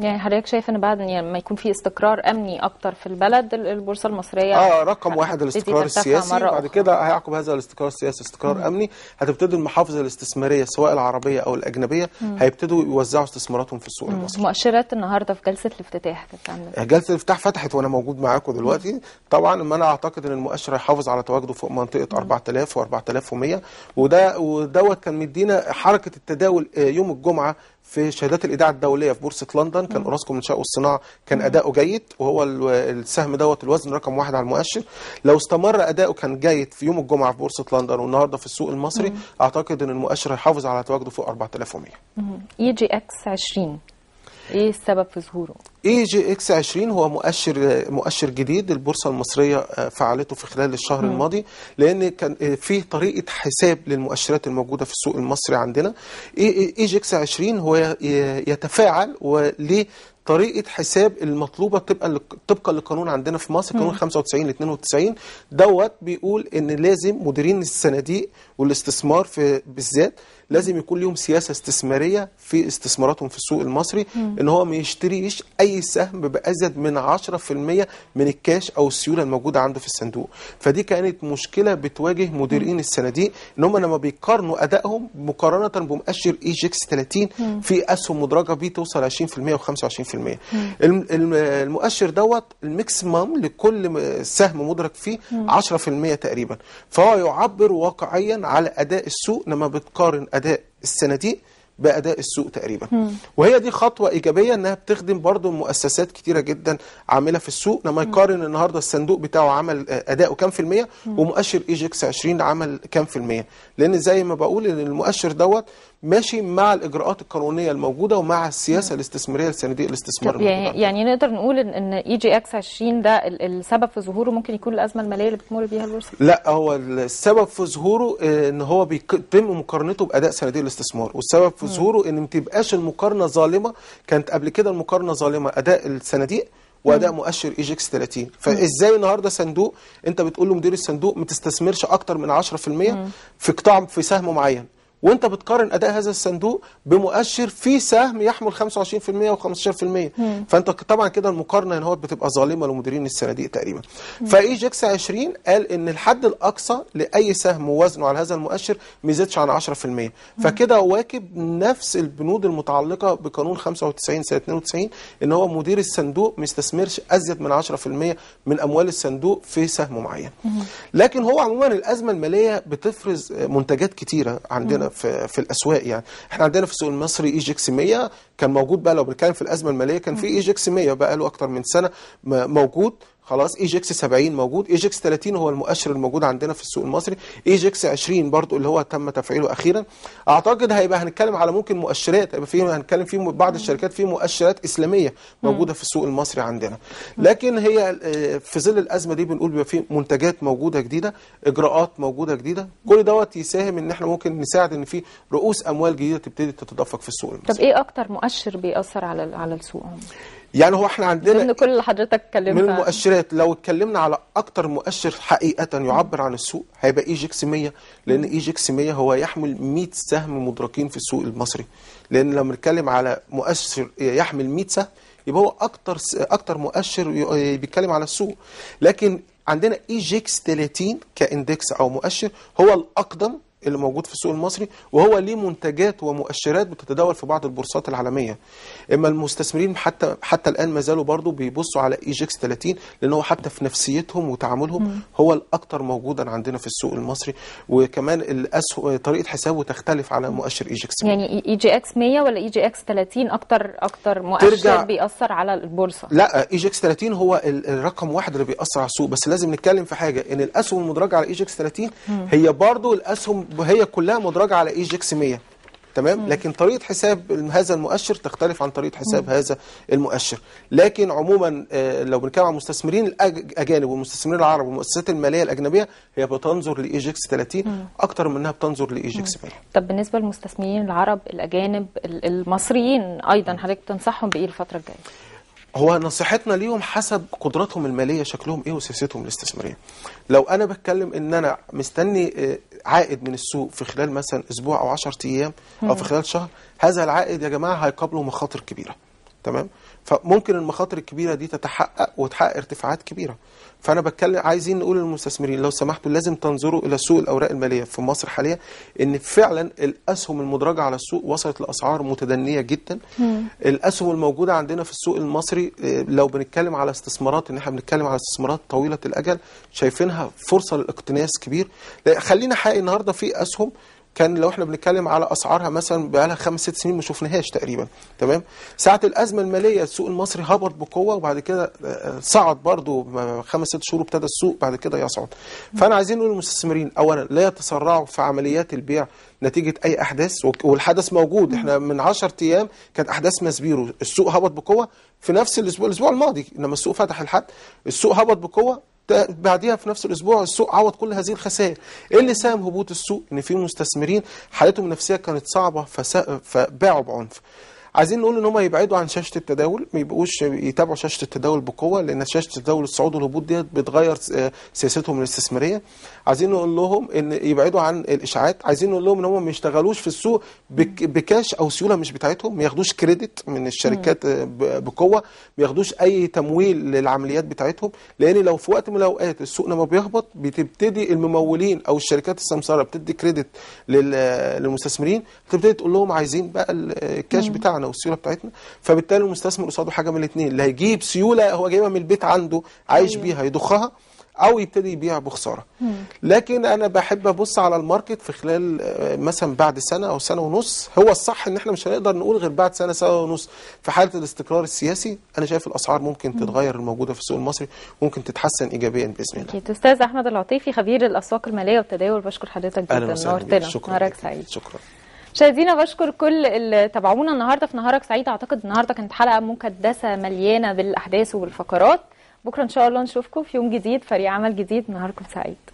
يعني حضرتك شايف ان بعد يعني ما يكون في استقرار امني اكتر في البلد البورصه المصريه اه رقم واحد الاستقرار السياسي بعد كده هيعقب هذا الاستقرار السياسي استقرار مم. امني هتبتدي المحافظ الاستثماريه سواء العربيه او الاجنبيه هيبتدوا يوزعوا استثماراتهم في السوق مم. المصري مؤشرات النهارده في جلسه الافتتاح كانت عامله إيه؟ جلسه الافتتاح فتحت وانا موجود معاكم دلوقتي مم. طبعا ما انا اعتقد ان المؤشر هيحافظ على تواجده فوق منطقه 4000 و4100 وده ودوت كان مدينا حركه التداول آه، يوم الجمعه في شهادات الايداع الدوليه في بورصه لندن كان اوراسكوم الانشاء والصناعه كان اداؤه جيد وهو السهم دوت الوزن رقم واحد على المؤشر لو استمر اداؤه كان جيد في يوم الجمعه في بورصه لندن والنهارده في السوق المصري مم. اعتقد ان المؤشر هيحافظ على تواجده فوق 4100 يجي اكس 20 ايه السبب في ظهوره؟ اي جي اكس 20 هو مؤشر مؤشر جديد البورصه المصريه آه، فعلته في خلال الشهر م. الماضي لان كان آه، فيه طريقه حساب للمؤشرات الموجوده في السوق المصري عندنا اي إيه، إيه جي اكس 20 هو يتفاعل وليه طريقه حساب المطلوبه تبقى طبقا للقانون عندنا في مصر قانون 95 ل 92 دوت بيقول ان لازم مديرين الصناديق والاستثمار في بالذات لازم يكون ليهم سياسه استثماريه في استثماراتهم في السوق المصري مم. ان هو ما يشتريش اي سهم بازيد من 10% من الكاش او السيوله الموجوده عنده في الصندوق فدي كانت مشكله بتواجه مديرين الصناديق ان هم لما بيقارنوا ادائهم مقارنه بمؤشر اي جي اكس 30 مم. في اسهم مدرجه بيه توصل 20% و25% المؤشر دوت الماكسيمم لكل سهم مدرج فيه مم. 10% تقريبا فهو يعبر واقعيا على اداء السوق لما بتقارن أداء السنة دي بأداء السوق تقريبا مم. وهي دي خطوة إيجابية أنها بتخدم برضو مؤسسات كتيرة جدا عاملة في السوق لما يقارن النهاردة الصندوق بتاعه عمل أداؤه كام في المية مم. ومؤشر إيجكس 20 عمل كام في المية لأن زي ما بقول إن المؤشر دوت ماشي مع الاجراءات القانونيه الموجوده ومع السياسه الاستثماريه لصناديق الاستثمار يعني, يعني نقدر نقول ان اي جي اكس 20 ده السبب في ظهوره ممكن يكون الازمه الماليه اللي بتمر بيها البورصه لا هو السبب في ظهوره ان هو بيتم مقارنته باداء صناديق الاستثمار والسبب في ظهوره ان ما تبقاش المقارنه ظالمه كانت قبل كده المقارنه ظالمه اداء الصناديق واداء مؤشر ايجكس 30 فازاي النهارده صندوق انت بتقول له مدير الصندوق ما تستثمرش اكتر من 10% في قطاع في سهم معين وانت بتقارن اداء هذا الصندوق بمؤشر في سهم يحمل 25% و15% فانت طبعا كده المقارنه هنا بتبقى ظالمه لمديرين الصناديق تقريبا فاي جيكس 20 قال ان الحد الاقصى لاي سهم وزنه على هذا المؤشر ما يزيدش عن 10% فكده واكب نفس البنود المتعلقه بقانون 95 سنه 92 ان هو مدير الصندوق ما يستثمرش ازيد من 10% من اموال الصندوق في سهم معين لكن هو عموما الازمه الماليه بتفرز منتجات كتيره عندنا في, في الاسواق يعني احنا عندنا في السوق المصري ايجكس 100 كان موجود بقى لو بنتكلم في الازمه الماليه كان في ايجكس 100 بقى له اكتر من سنه موجود خلاص اي جيكس 70 موجود اي جيكس 30 هو المؤشر الموجود عندنا في السوق المصري اي جيكس 20 برضو اللي هو تم تفعيله اخيرا اعتقد هيبقى هنتكلم على ممكن مؤشرات هيبقى فيه هنتكلم في بعض الشركات في مؤشرات اسلاميه موجوده في السوق المصري عندنا لكن هي آه، في ظل الازمه دي بنقول بيبقى في منتجات موجوده جديده اجراءات موجوده جديده كل دوت يساهم ان احنا ممكن نساعد ان في رؤوس اموال جديده تبتدي تتدفق في السوق المصري طب ايه اكتر مؤشر بيأثر على على السوق يعني هو احنا عندنا من كل اللي حضرتك اتكلمت من المؤشرات لو اتكلمنا على اكتر مؤشر حقيقه يعبر عن السوق هيبقى اي جي 100 لان اي جي 100 هو يحمل 100 سهم مدركين في السوق المصري لان لما نتكلم على مؤشر يحمل 100 سهم يبقى هو اكتر اكتر مؤشر آه، بيتكلم على السوق لكن عندنا اي جي 30 كاندكس او مؤشر هو الاقدم اللي موجود في السوق المصري وهو ليه منتجات ومؤشرات بتتداول في بعض البورصات العالميه اما المستثمرين حتى حتى الان ما زالوا برضه بيبصوا على ايجكس 30 لان هو حتى في نفسيتهم وتعاملهم هو الاكثر موجودا عندنا في السوق المصري وكمان الاسهم طريقه حسابه تختلف على مؤشر ايجكس يعني اي جي اكس 100 ولا اي جي اكس 30 اكثر اكثر مؤشر ترجع... بيأثر على البورصه لا اي جي اكس 30 هو الرقم واحد اللي بيأثر على السوق بس لازم نتكلم في حاجه ان الاسهم المدرجه على اي جي اكس 30 هي برضه الاسهم هي كلها مدرجة على جيكس 100 تمام لكن طريقة حساب هذا المؤشر تختلف عن طريقة حساب هذا المؤشر لكن عموما آه، لو بنتكلم عن المستثمرين الأجانب والمستثمرين العرب والمؤسسات المالية الأجنبية هي بتنظر جيكس 30 أكتر من أنها بتنظر جيكس 100 طب بالنسبة للمستثمرين العرب الأجانب المصريين أيضا حضرتك تنصحهم بإيه الفترة الجاية؟ هو نصيحتنا ليهم حسب قدراتهم الماليه شكلهم ايه وسياستهم الاستثماريه. لو انا بتكلم ان انا مستني آه، عائد من السوق في خلال مثلا اسبوع او 10 ايام او في خلال شهر هذا العائد يا جماعه هيقابله مخاطر كبيره. تمام؟ فممكن المخاطر الكبيرة دي تتحقق وتحقق ارتفاعات كبيرة فأنا بتكلم عايزين نقول للمستثمرين لو سمحتوا لازم تنظروا إلى سوق الأوراق المالية في مصر حاليا إن فعلا الأسهم المدرجة على السوق وصلت لأسعار متدنية جدا مم. الأسهم الموجودة عندنا في السوق المصري آه، لو بنتكلم على استثمارات إن احنا بنتكلم على استثمارات طويلة الأجل شايفينها فرصة للاقتناس كبير خلينا حقيقي النهاردة في أسهم كان لو احنا بنتكلم على اسعارها مثلا بقى لها خمس ست سنين ما شفناهاش تقريبا تمام ساعه الازمه الماليه السوق المصري هبط بقوه وبعد كده آه، آه، صعد برضو خمس ست شهور ابتدى السوق بعد كده يصعد فانا عايزين نقول للمستثمرين اولا لا يتسرعوا في عمليات البيع نتيجه اي احداث والحدث موجود احنا من 10 ايام كانت احداث ماسبيرو السوق هبط بقوه في نفس الاسبوع الاسبوع الماضي لما السوق فتح الحد السوق هبط بقوه بعديها في نفس الاسبوع السوق عوض كل هذه الخسائر ايه اللي ساهم هبوط السوق ان في مستثمرين حالتهم النفسيه كانت صعبه فباعوا بعنف عايزين نقول ان هم يبعدوا عن شاشه التداول ما يبقوش يتابعوا شاشه التداول بقوه لان شاشه التداول الصعود والهبوط ديت بتغير سياستهم الاستثماريه عايزين نقول لهم ان يبعدوا عن الاشاعات عايزين نقول لهم ان هم ما يشتغلوش في السوق بكاش او سيوله مش بتاعتهم ما ياخدوش كريدت من الشركات بقوه ما ياخدوش اي تمويل للعمليات بتاعتهم لان لو في وقت من الاوقات السوق لما بيهبط بتبتدي الممولين او الشركات السمساره بتدي كريدت للمستثمرين تبتدي تقول لهم عايزين بقى الكاش بتاعنا بتاعنا والسيوله بتاعتنا فبالتالي المستثمر قصاده حاجه من الاثنين اللي هيجيب سيوله هو جايبها من البيت عنده عايش أيوة. بيها يضخها او يبتدي يبيع بخساره لكن انا بحب ابص على الماركت في خلال آه، مثلا بعد سنه او سنه ونص هو الصح ان احنا مش هنقدر نقول غير بعد سنه سنه ونص في حاله الاستقرار السياسي انا شايف الاسعار ممكن تتغير الموجوده في السوق المصري ممكن تتحسن ايجابيا باذن الله اكيد استاذ احمد العطيفي خبير الاسواق الماليه والتداول بشكر حضرتك جدا نورتنا شكرا سعيد شكرا مشاهدينا بشكر كل اللي تابعونا النهارده في نهارك سعيد اعتقد النهارده كانت حلقه مكدسه مليانه بالاحداث وبالفقرات بكره ان شاء الله نشوفكم في يوم جديد فريق عمل جديد نهاركم سعيد